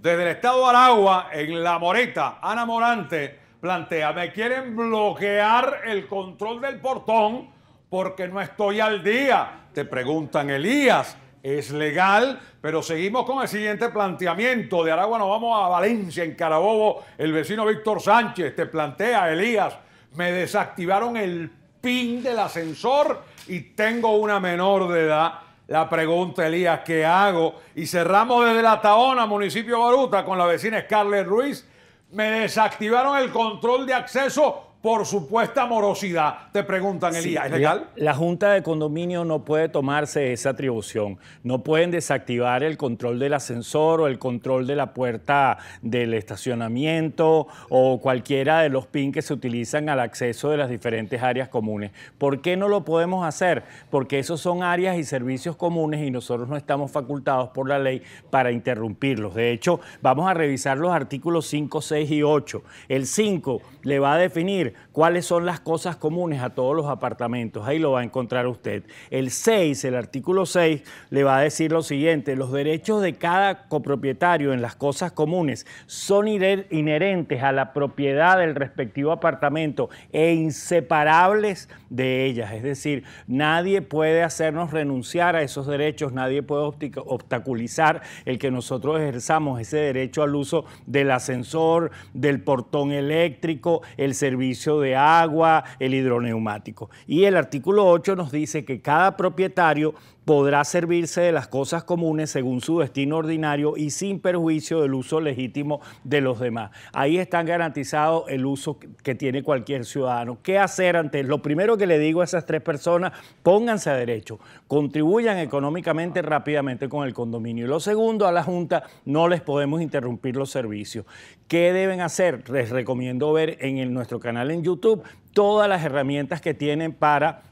Desde el estado de Aragua, en La Moreta, Ana Morante plantea, me quieren bloquear el control del portón porque no estoy al día. Te preguntan, Elías, es legal, pero seguimos con el siguiente planteamiento. De Aragua nos vamos a Valencia, en Carabobo. El vecino Víctor Sánchez te plantea, Elías, me desactivaron el pin del ascensor y tengo una menor de edad. La pregunta, Elías, ¿qué hago? Y cerramos desde La Taona, municipio Baruta, con la vecina Scarlett Ruiz. Me desactivaron el control de acceso por supuesta morosidad, te preguntan, Elías. ¿Es legal? La, la, Junta de Condominio no puede tomarse esa atribución. No pueden desactivar el control del ascensor o el control de la puerta del estacionamiento o cualquiera de los PIN que se utilizan al acceso de las diferentes áreas comunes. ¿Por qué no lo podemos hacer? Porque esos son áreas y servicios comunes y nosotros no estamos facultados por la ley para interrumpirlos. De hecho, vamos a revisar los artículos 5, 6 y 8. El 5 le va a definir cuáles son las cosas comunes a todos los apartamentos. Ahí lo va a encontrar usted. El 6, el artículo 6, le va a decir lo siguiente, los derechos de cada copropietario en las cosas comunes son inherentes a la propiedad del respectivo apartamento e inseparables de ellas. Es decir, nadie puede hacernos renunciar a esos derechos, nadie puede obstaculizar el que nosotros ejerzamos ese derecho al uso del ascensor, del portón eléctrico, el servicio de agua, el hidroneumático. Y el artículo 8 nos dice que cada propietario podrá servirse de las cosas comunes según su destino ordinario y sin perjuicio del uso legítimo de los demás. Ahí está garantizado el uso que tiene cualquier ciudadano. ¿Qué hacer antes? Lo primero que le digo a esas tres personas, pónganse a derecho, contribuyan económicamente rápidamente con el condominio. Y lo segundo, a la Junta no les podemos interrumpir los servicios. ¿Qué deben hacer? Les recomiendo ver en nuestro canal en YouTube, todas las herramientas que tienen para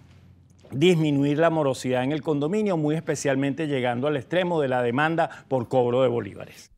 disminuir la morosidad en el condominio, muy especialmente llegando al extremo de la demanda por cobro de bolívares.